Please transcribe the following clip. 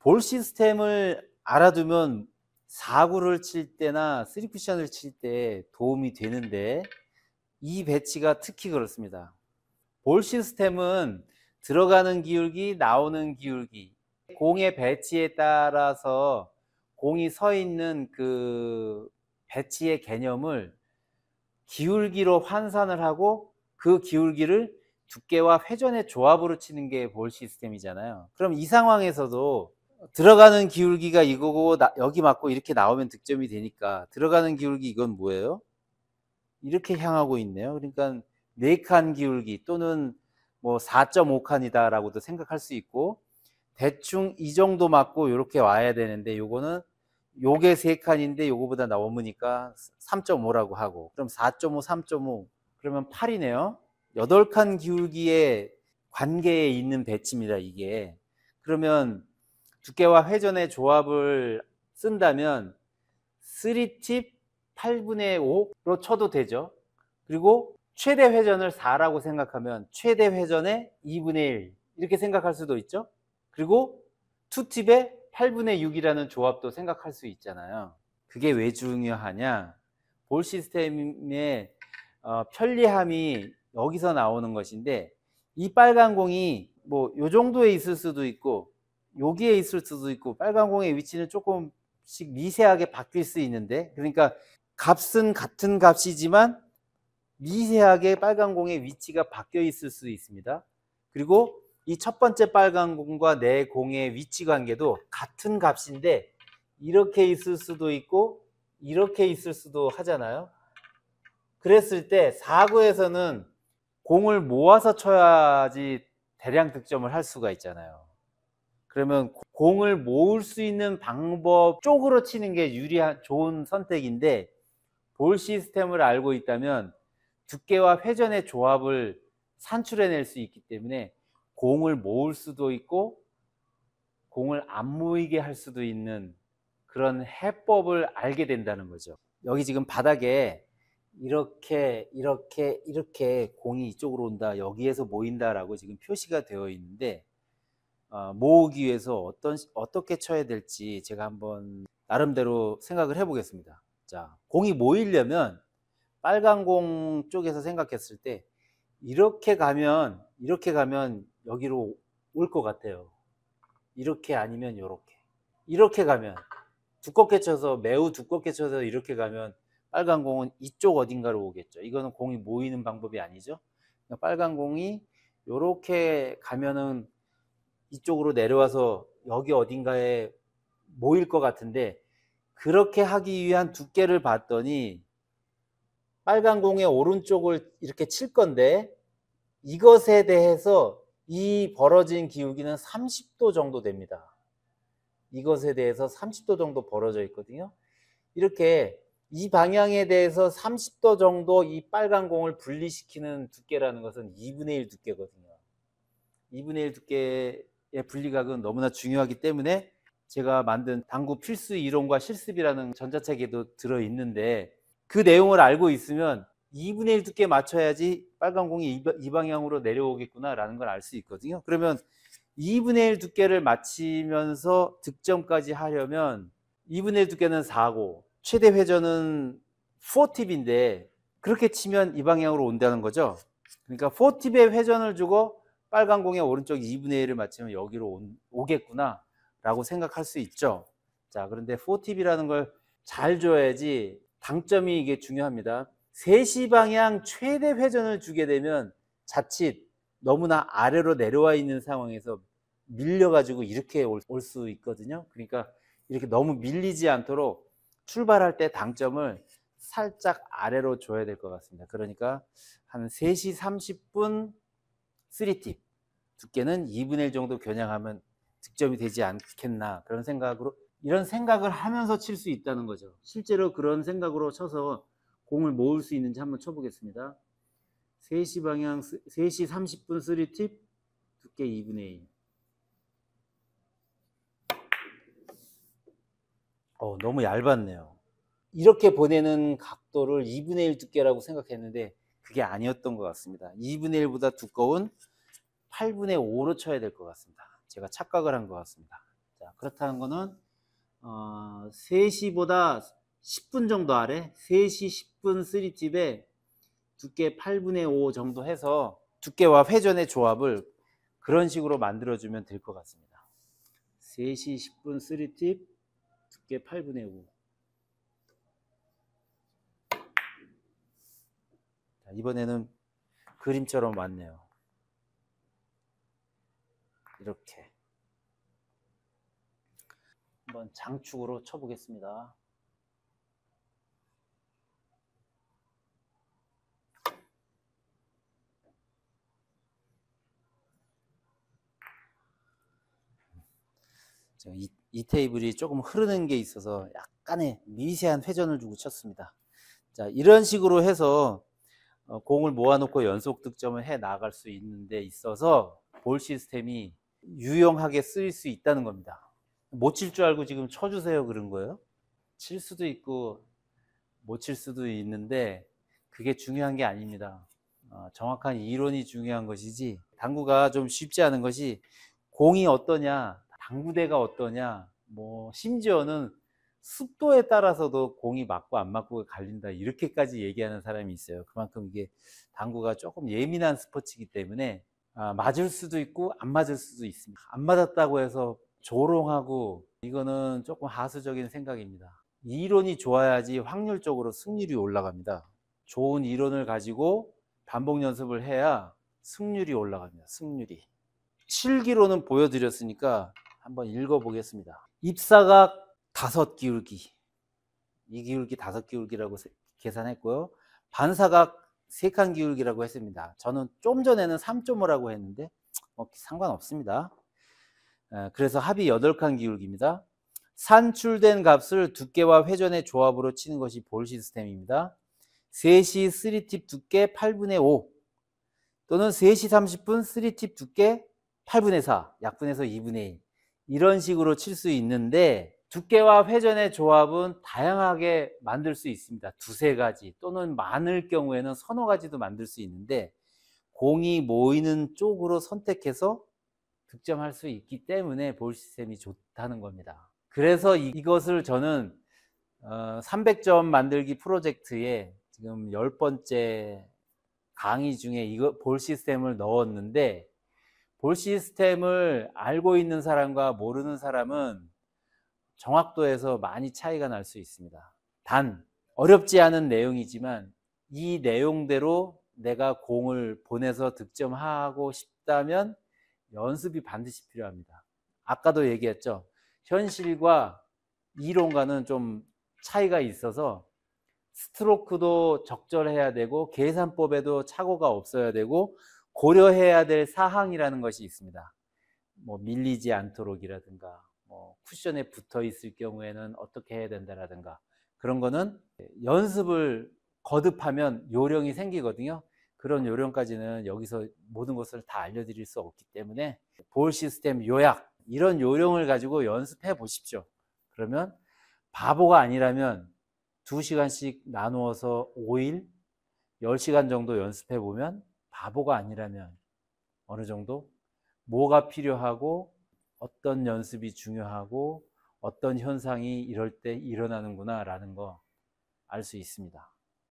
볼 시스템을 알아두면 사구를 칠 때나 쓰리쿠션을 칠 때 도움이 되는데 이 배치가 특히 그렇습니다. 볼 시스템은 들어가는 기울기, 나오는 기울기, 공의 배치에 따라서 공이 서 있는 그 배치의 개념을 기울기로 환산을 하고 그 기울기를 두께와 회전의 조합으로 치는 게 볼 시스템이잖아요. 그럼 이 상황에서도 들어가는 기울기가 이거고 나, 여기 맞고 이렇게 나오면 득점이 되니까 들어가는 기울기 이건 뭐예요? 이렇게 향하고 있네요. 그러니까 4칸 기울기 또는 뭐 4.5칸이다라고도 생각할 수 있고 대충 이 정도 맞고 이렇게 와야 되는데 요거는 요게 3칸인데 요거보다 나으니까 3.5라고 하고 그럼 4.5, 3.5 그러면 8이네요. 8칸 기울기의 관계에 있는 배치입니다, 이게. 그러면 두께와 회전의 조합을 쓴다면 3팁 8분의 5로 쳐도 되죠. 그리고 최대 회전을 4라고 생각하면 최대 회전의 2분의 1 이렇게 생각할 수도 있죠. 그리고 2팁의 8분의 6이라는 조합도 생각할 수 있잖아요. 그게 왜 중요하냐? 볼 시스템의 어, 편리함이 여기서 나오는 것인데 이 빨간 공이 뭐요 정도에 있을 수도 있고 여기에 있을 수도 있고 빨간 공의 위치는 조금씩 미세하게 바뀔 수 있는데 그러니까 값은 같은 값이지만 미세하게 빨간 공의 위치가 바뀌어 있을 수 있습니다. 그리고 이 첫 번째 빨간 공과 내 네 공의 위치 관계도 같은 값인데 이렇게 있을 수도 있고 이렇게 있을 수도 하잖아요. 그랬을 때 4구에서는 공을 모아서 쳐야지 대량 득점을 할 수가 있잖아요. 그러면 공을 모을 수 있는 방법 쪽으로 치는 게 유리한 좋은 선택인데 볼 시스템을 알고 있다면 두께와 회전의 조합을 산출해낼 수 있기 때문에 공을 모을 수도 있고 공을 안 모이게 할 수도 있는 그런 해법을 알게 된다는 거죠. 여기 지금 바닥에 이렇게 이렇게 이렇게 공이 이쪽으로 온다 여기에서 모인다라고 지금 표시가 되어 있는데 어, 모으기 위해서 어떤 어떻게 쳐야 될지 제가 한번 나름대로 생각을 해보겠습니다. 자, 공이 모이려면 빨간 공 쪽에서 생각했을 때 이렇게 가면 이렇게 가면 여기로 올 것 같아요. 이렇게 아니면 이렇게 이렇게 가면 두껍게 쳐서 매우 두껍게 쳐서 이렇게 가면 빨간 공은 이쪽 어딘가로 오겠죠. 이거는 공이 모이는 방법이 아니죠. 그러니까 빨간 공이 이렇게 가면은 이쪽으로 내려와서 여기 어딘가에 모일 것 같은데 그렇게 하기 위한 두께를 봤더니 빨간 공의 오른쪽을 이렇게 칠 건데 이것에 대해서 이 벌어진 기울기는 30도 정도 됩니다. 이것에 대해서 30도 정도 벌어져 있거든요. 이렇게 이 방향에 대해서 30도 정도 이 빨간 공을 분리시키는 두께라는 것은 2분의 1 두께거든요. 2분의 1 두께 분리각은 너무나 중요하기 때문에 제가 만든 당구 필수 이론과 실습이라는 전자책에도 들어있는데 그 내용을 알고 있으면 2분의 1 두께 맞춰야지 빨간 공이 이 방향으로 내려오겠구나라는 걸 알 수 있거든요. 그러면 2분의 1 두께를 맞히면서 득점까지 하려면 2분의 1 두께는 4고 최대 회전은 4팁인데 그렇게 치면 이 방향으로 온다는 거죠. 그러니까 4팁의 회전을 주고 빨간 공의 오른쪽 2분의 1을 맞추면 여기로 오겠구나 라고 생각할 수 있죠. 자, 그런데 4팁이라는 걸 잘 줘야지 당점이 이게 중요합니다. 3시 방향 최대 회전을 주게 되면 자칫 너무나 아래로 내려와 있는 상황에서 밀려가지고 이렇게 올 수 있거든요. 그러니까 이렇게 너무 밀리지 않도록 출발할 때 당점을 살짝 아래로 줘야 될 것 같습니다. 그러니까 한 3시 30분 3팁 두께는 2분의 1 정도 겨냥하면 득점이 되지 않겠나 그런 생각으로 이런 생각을 하면서 칠 수 있다는 거죠. 실제로 그런 생각으로 쳐서 공을 모을 수 있는지 한번 쳐보겠습니다. 3시 방향, 3시 30분 3팁, 두께 2분의 1. 어, 너무 얇았네요. 이렇게 보내는 각도를 2분의 1 두께라고 생각했는데 그게 아니었던 것 같습니다. 2분의 1보다 두꺼운 8분의 5로 쳐야 될 것 같습니다. 제가 착각을 한 것 같습니다. 자, 그렇다는 것은 어, 3시보다 10분 정도 아래 3시 10분 3팁에 두께 8분의 5 정도 해서 두께와 회전의 조합을 그런 식으로 만들어주면 될 것 같습니다. 3시 10분 3팁 두께 8분의 5 아, 이번에는 그림처럼 왔네요. 이렇게. 한번 장축으로 쳐보겠습니다. 이, 이 테이블이 조금 흐르는 게 있어서 약간의 미세한 회전을 주고 쳤습니다. 자, 이런 식으로 해서 어, 공을 모아놓고 연속 득점을 해 나갈 수 있는데 있어서 볼 시스템이 유용하게 쓰일 수 있다는 겁니다. 못 칠 줄 알고 지금 쳐주세요 그런 거예요. 칠 수도 있고 못 칠 수도 있는데 그게 중요한 게 아닙니다. 어, 정확한 이론이 중요한 것이지 당구가 좀 쉽지 않은 것이 공이 어떠냐, 당구대가 어떠냐, 뭐 심지어는 습도에 따라서도 공이 맞고 안 맞고가 갈린다 이렇게까지 얘기하는 사람이 있어요. 그만큼 이게 당구가 조금 예민한 스포츠이기 때문에 아, 맞을 수도 있고 안 맞을 수도 있습니다. 안 맞았다고 해서 조롱하고 이거는 조금 하수적인 생각입니다. 이론이 좋아야지 확률적으로 승률이 올라갑니다. 좋은 이론을 가지고 반복 연습을 해야 승률이 올라갑니다. 승률이. 실기로는 보여드렸으니까 한번 읽어보겠습니다. 입사각 다섯 기울기. 이 기울기 다섯 기울기라고 계산했고요. 반사각 세 칸 기울기라고 했습니다. 저는 좀 전에는 3.5라고 했는데 뭐 상관없습니다. 그래서 합이 8칸 기울기입니다. 산출된 값을 두께와 회전의 조합으로 치는 것이 볼 시스템입니다. 3시 3팁 두께 8분의 5 또는 3시 30분 3팁 두께 8분의 4, 약분에서 2분의 1 이런 식으로 칠 수 있는데 두께와 회전의 조합은 다양하게 만들 수 있습니다. 두세 가지 또는 많을 경우에는 서너 가지도 만들 수 있는데 공이 모이는 쪽으로 선택해서 득점할 수 있기 때문에 볼 시스템이 좋다는 겁니다. 그래서 이것을 저는 300점 어, 만들기 프로젝트에 지금 열 번째 강의 중에 이거 볼 시스템을 넣었는데 볼 시스템을 알고 있는 사람과 모르는 사람은 정확도에서 많이 차이가 날 수 있습니다. 단, 어렵지 않은 내용이지만 이 내용대로 내가 공을 보내서 득점하고 싶다면 연습이 반드시 필요합니다. 아까도 얘기했죠. 현실과 이론과는 좀 차이가 있어서 스트로크도 적절해야 되고 계산법에도 착오가 없어야 되고 고려해야 될 사항이라는 것이 있습니다. 뭐 밀리지 않도록이라든가 뭐 쿠션에 붙어 있을 경우에는 어떻게 해야 된다라든가 그런 거는 연습을 거듭하면 요령이 생기거든요. 그런 요령까지는 여기서 모든 것을 다 알려드릴 수 없기 때문에 볼 시스템 요약 이런 요령을 가지고 연습해 보십시오. 그러면 바보가 아니라면 2시간씩 나누어서 5일 10시간 정도 연습해 보면 바보가 아니라면 어느 정도 뭐가 필요하고 어떤 연습이 중요하고 어떤 현상이 이럴 때 일어나는구나라는 거 알 수 있습니다.